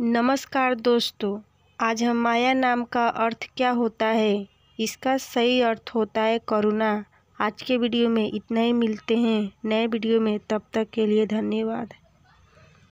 नमस्कार दोस्तों आज हम माया नाम का अर्थ क्या होता है इसका सही अर्थ होता है करुणा आज के वीडियो में इतना ही मिलते हैं नए वीडियो में तब तक के लिए धन्यवाद